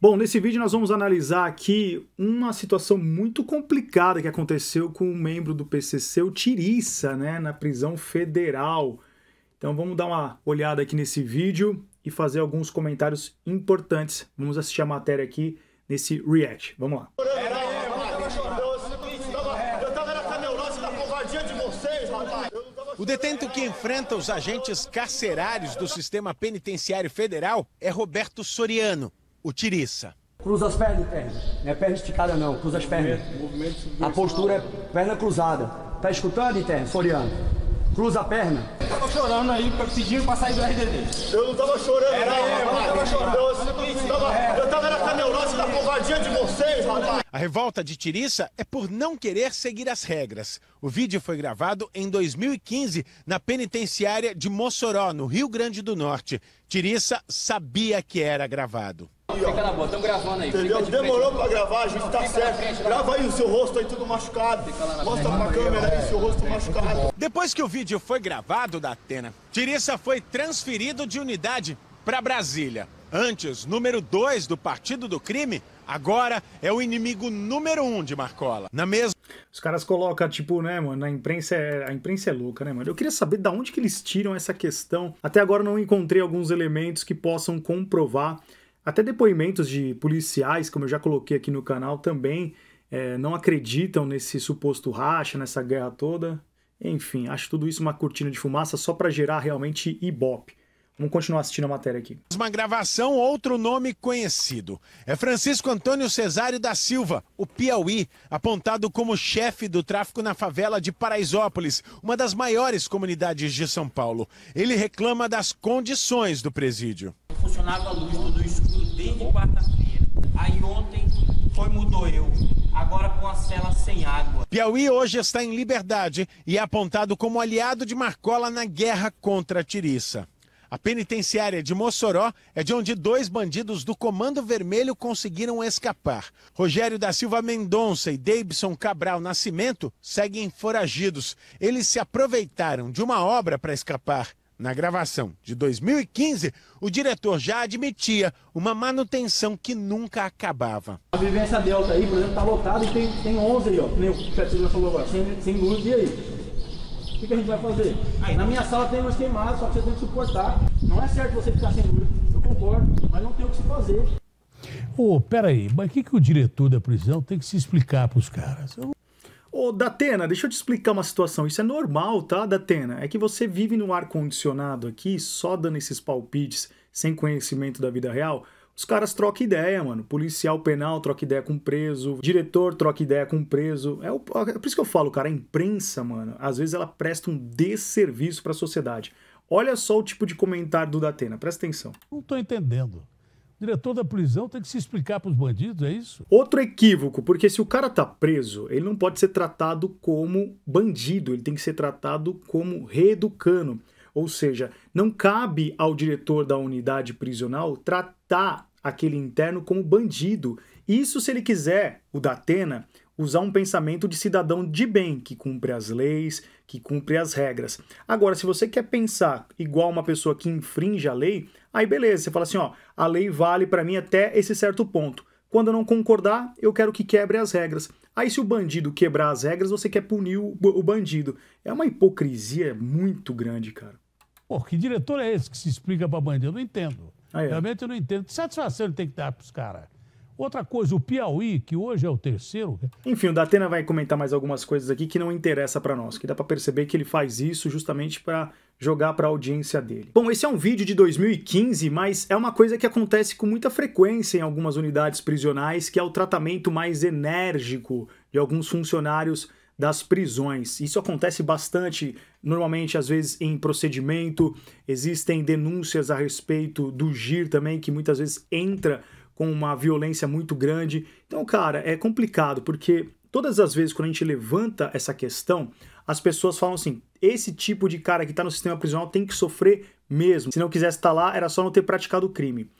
Bom, nesse vídeo nós vamos analisar aqui uma situação muito complicada que aconteceu com um membro do PCC, o Tiriça, né, na prisão federal. Então vamos dar uma olhada aqui nesse vídeo e fazer alguns comentários importantes. Vamos assistir a matéria aqui nesse react. Vamos lá. Pera aí, O detento que enfrenta os agentes carcerários do sistema penitenciário federal é Roberto Soriano, o Tiriça. Cruza as pernas, Interno. Não é perna esticada, não. Cruza as pernas. A postura é perna cruzada. Tá escutando, interno? Soriano. Cruza a perna tava chorando aí, pedindo pra sair do RDD. Eu não tava chorando, Era não, eu, estava Eu tava chorando. Eu, assim, eu, tava, é. eu tava nessa neurose da covardia de vocês, rapaz. A revolta de Tiriça é por não querer seguir as regras. O vídeo foi gravado em 2015 na penitenciária de Mossoró, no Rio Grande do Norte. Tiriça sabia que era gravado. Ó, fica na boa, estão gravando aí. Entendeu? Demorou frente, pra gravar, a gente não, tá certo. Frente, Grava aí o seu rosto aí tudo machucado. Mostra pra câmera aí o seu rosto machucado. Depois que o vídeo foi gravado da Atena, Tirissa foi transferido de unidade para Brasília. Antes, número 2 do Partido do Crime, agora é o inimigo número 1 um de Marcola. Na mesma. Os caras colocam, tipo, né, mano, na imprensa é, a imprensa é louca, né, mano? Eu queria saber da onde que eles tiram essa questão. Até agora não encontrei alguns elementos que possam comprovar até depoimentos de policiais, como eu já coloquei aqui no canal, também é, não acreditam nesse suposto racha, nessa guerra toda. Enfim, acho tudo isso uma cortina de fumaça só para gerar realmente ibope. Vamos continuar assistindo a matéria aqui. Uma gravação, outro nome conhecido. É Francisco Antônio Cesário da Silva, o Piauí, apontado como chefe do tráfico na favela de Paraisópolis, uma das maiores comunidades de São Paulo. Ele reclama das condições do presídio. Funcionava a luz escuro desde quarta-feira. Aí ontem foi mudou eu. Agora com a cela sem água. Piauí hoje está em liberdade e é apontado como aliado de Marcola na guerra contra a Tiriça. A penitenciária de Mossoró é de onde dois bandidos do Comando Vermelho conseguiram escapar. Rogério da Silva Mendonça e Davidson Cabral Nascimento seguem foragidos. Eles se aproveitaram de uma obra para escapar. Na gravação de 2015, o diretor já admitia uma manutenção que nunca acabava. A vivência delta aí, por exemplo, está lotada e tem, tem 11 aí, ó. Nem o Petro já falou agora, sem, sem luz, e aí? O que, que, a gente vai fazer? Aí, na minha sala tem umas queimadas, só que você tem que suportar. Não é certo você ficar sem luz, eu concordo, mas não tem o que se fazer. Ô, oh, peraí, mas o que, que o diretor da prisão tem que se explicar para os caras? Eu Ô, Datena, deixa eu te explicar uma situação. Isso é normal, tá, Datena? É que você vive no ar-condicionado aqui, só dando esses palpites, sem conhecimento da vida real. Os caras trocam ideia, mano. Policial penal troca ideia com preso, diretor troca ideia com preso. É, o, é por isso que eu falo, cara, a imprensa, mano, às vezes ela presta um desserviço para a sociedade. Olha só o tipo de comentário do Datena, presta atenção. Não tô entendendo. O diretor da prisão tem que se explicar para os bandidos, é isso? Outro equívoco, porque se o cara tá preso, ele não pode ser tratado como bandido, ele tem que ser tratado como reeducano. Ou seja, não cabe ao diretor da unidade prisional tratar aquele interno como bandido. Isso se ele quiser, o da Atena, usar um pensamento de cidadão de bem, que cumpre as leis, que cumpre as regras. Agora, se você quer pensar igual uma pessoa que infringe a lei, aí beleza, você fala assim, ó, a lei vale para mim até esse certo ponto. Quando eu não concordar, eu quero que quebre as regras. Aí, se o bandido quebrar as regras, você quer punir o, bandido. É uma hipocrisia muito grande, cara. Pô, que diretor é esse que se explica pra bandido? Eu não entendo. Ah, é. Realmente eu não entendo. Que satisfação ele tem que dar pros caras? Outra coisa, o Piauí, que hoje é o terceiro. Né? Enfim, o Datena vai comentar mais algumas coisas aqui que não interessa para nós, que dá para perceber que ele faz isso justamente para jogar para a audiência dele. Bom, esse é um vídeo de 2015, mas é uma coisa que acontece com muita frequência em algumas unidades prisionais, que é o tratamento mais enérgico de alguns funcionários das prisões. Isso acontece bastante, normalmente, às vezes, em procedimento. Existem denúncias a respeito do GIR também, que muitas vezes entra com uma violência muito grande. Então, cara, é complicado, porque todas as vezes quando a gente levanta essa questão, as pessoas falam assim: esse tipo de cara que está no sistema prisional tem que sofrer mesmo. Se não quisesse estar tá lá, era só não ter praticado o crime.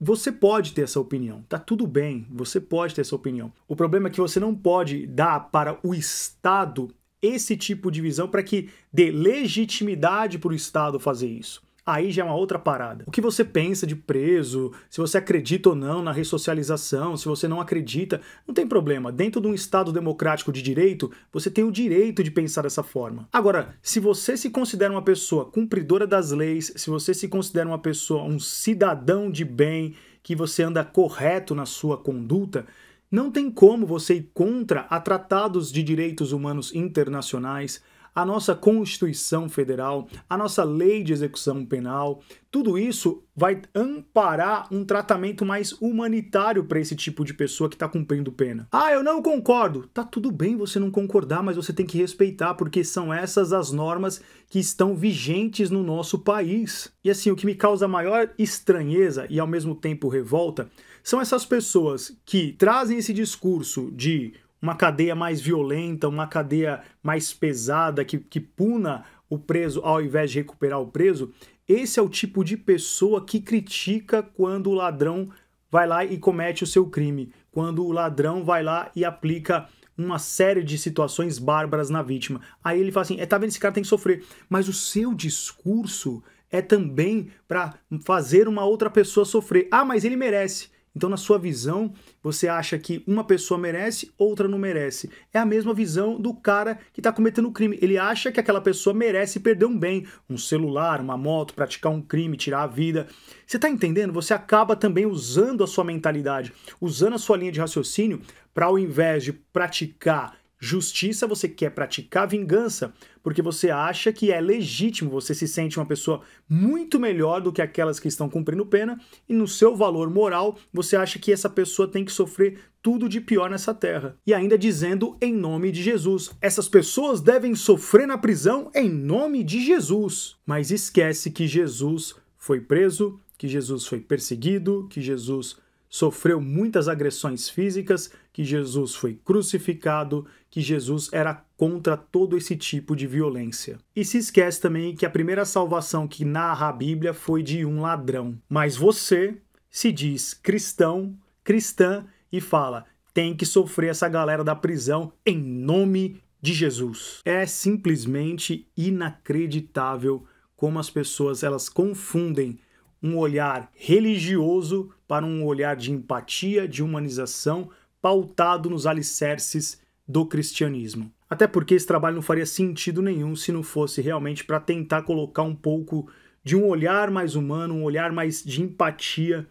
Você pode ter essa opinião, tá tudo bem, você pode ter essa opinião. O problema é que você não pode dar para o Estado esse tipo de visão para que dê legitimidade para o Estado fazer isso aí já é uma outra parada. O que você pensa de preso, se você acredita ou não na ressocialização, se você não acredita, não tem problema. Dentro de um Estado democrático de direito, você tem o direito de pensar dessa forma. Agora, se você se considera uma pessoa cumpridora das leis, se você se considera uma pessoa, um cidadão de bem, que você anda correto na sua conduta, não tem como você ir contra a tratados de direitos humanos internacionais a nossa Constituição Federal, a nossa lei de execução penal, tudo isso vai amparar um tratamento mais humanitário para esse tipo de pessoa que está cumprindo pena. Ah, eu não concordo. Tá tudo bem você não concordar, mas você tem que respeitar, porque são essas as normas que estão vigentes no nosso país. E assim, o que me causa maior estranheza e ao mesmo tempo revolta são essas pessoas que trazem esse discurso de uma cadeia mais violenta, uma cadeia mais pesada, que, que puna o preso ao invés de recuperar o preso, esse é o tipo de pessoa que critica quando o ladrão vai lá e comete o seu crime, quando o ladrão vai lá e aplica uma série de situações bárbaras na vítima. Aí ele fala assim: é, tá vendo, esse cara tem que sofrer. Mas o seu discurso é também para fazer uma outra pessoa sofrer. Ah, mas ele merece. Então, na sua visão, você acha que uma pessoa merece, outra não merece. É a mesma visão do cara que está cometendo crime. Ele acha que aquela pessoa merece perder um bem, um celular, uma moto, praticar um crime, tirar a vida. Você está entendendo? Você acaba também usando a sua mentalidade, usando a sua linha de raciocínio para, ao invés de praticar Justiça, você quer praticar vingança porque você acha que é legítimo, você se sente uma pessoa muito melhor do que aquelas que estão cumprindo pena, e no seu valor moral, você acha que essa pessoa tem que sofrer tudo de pior nessa terra. E ainda dizendo em nome de Jesus: essas pessoas devem sofrer na prisão em nome de Jesus. Mas esquece que Jesus foi preso, que Jesus foi perseguido, que Jesus sofreu muitas agressões físicas, que Jesus foi crucificado, que Jesus era contra todo esse tipo de violência. E se esquece também que a primeira salvação que narra a Bíblia foi de um ladrão. Mas você se diz cristão, cristã e fala: tem que sofrer essa galera da prisão em nome de Jesus. É simplesmente inacreditável como as pessoas elas confundem um olhar religioso para um olhar de empatia, de humanização, pautado nos alicerces do cristianismo. Até porque esse trabalho não faria sentido nenhum se não fosse realmente para tentar colocar um pouco de um olhar mais humano, um olhar mais de empatia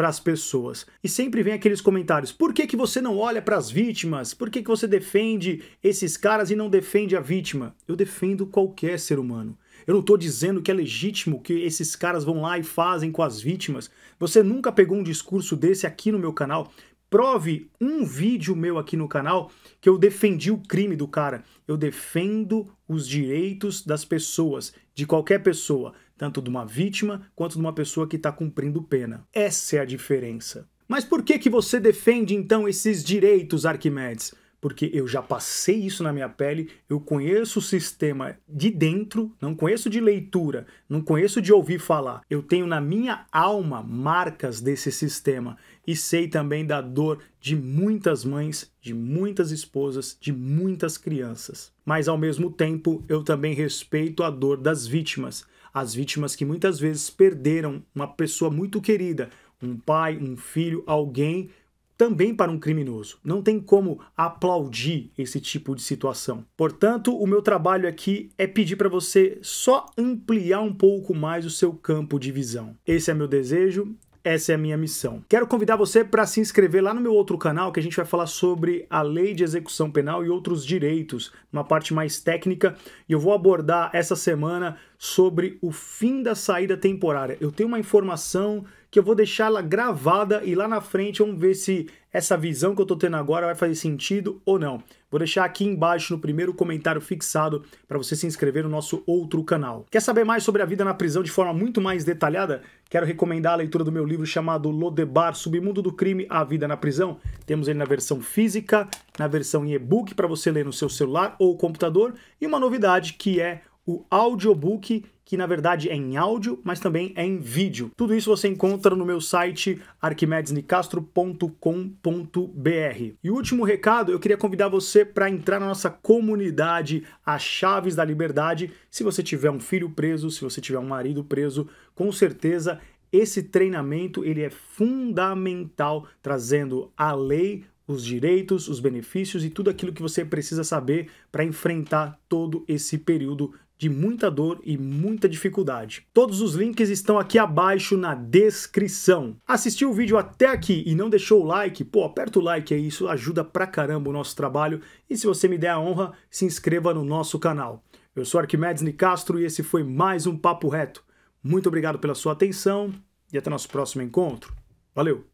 para as pessoas. E sempre vem aqueles comentários: por que, que você não olha para as vítimas? Por que, que você defende esses caras e não defende a vítima? Eu defendo qualquer ser humano. Eu não estou dizendo que é legítimo que esses caras vão lá e fazem com as vítimas. Você nunca pegou um discurso desse aqui no meu canal? Prove um vídeo meu aqui no canal que eu defendi o crime do cara. Eu defendo os direitos das pessoas, de qualquer pessoa, tanto de uma vítima quanto de uma pessoa que está cumprindo pena. Essa é a diferença. Mas por que, que você defende então esses direitos, Arquimedes? Porque eu já passei isso na minha pele, eu conheço o sistema de dentro, não conheço de leitura, não conheço de ouvir falar. Eu tenho na minha alma marcas desse sistema e sei também da dor de muitas mães, de muitas esposas, de muitas crianças. Mas ao mesmo tempo, eu também respeito a dor das vítimas as vítimas que muitas vezes perderam uma pessoa muito querida, um pai, um filho, alguém, também para um criminoso. Não tem como aplaudir esse tipo de situação. Portanto, o meu trabalho aqui é pedir para você só ampliar um pouco mais o seu campo de visão. Esse é meu desejo essa é a minha missão. Quero convidar você para se inscrever lá no meu outro canal, que a gente vai falar sobre a lei de execução penal e outros direitos, uma parte mais técnica, e eu vou abordar essa semana sobre o fim da saída temporária. Eu tenho uma informação que eu vou deixar ela gravada e lá na frente vamos ver se essa visão que eu estou tendo agora vai fazer sentido ou não. Vou deixar aqui embaixo no primeiro comentário fixado para você se inscrever no nosso outro canal. Quer saber mais sobre a vida na prisão de forma muito mais detalhada? Quero recomendar a leitura do meu livro chamado Lodebar, Submundo do Crime, A Vida na Prisão. Temos ele na versão física, na versão em e-book para você ler no seu celular ou computador e uma novidade que é o audiobook, que na verdade é em áudio, mas também é em vídeo. Tudo isso você encontra no meu site arquimedesnicastro.com.br. E último recado, eu queria convidar você para entrar na nossa comunidade A Chaves da Liberdade. Se você tiver um filho preso, se você tiver um marido preso, com certeza esse treinamento ele é fundamental, trazendo a lei os direitos, os benefícios e tudo aquilo que você precisa saber para enfrentar todo esse período de muita dor e muita dificuldade. Todos os links estão aqui abaixo na descrição. Assistiu o vídeo até aqui e não deixou o like? Pô, aperta o like aí, isso ajuda pra caramba o nosso trabalho. E se você me der a honra, se inscreva no nosso canal. Eu sou Arquimedes Nicastro e esse foi mais um Papo Reto. Muito obrigado pela sua atenção e até nosso próximo encontro. Valeu!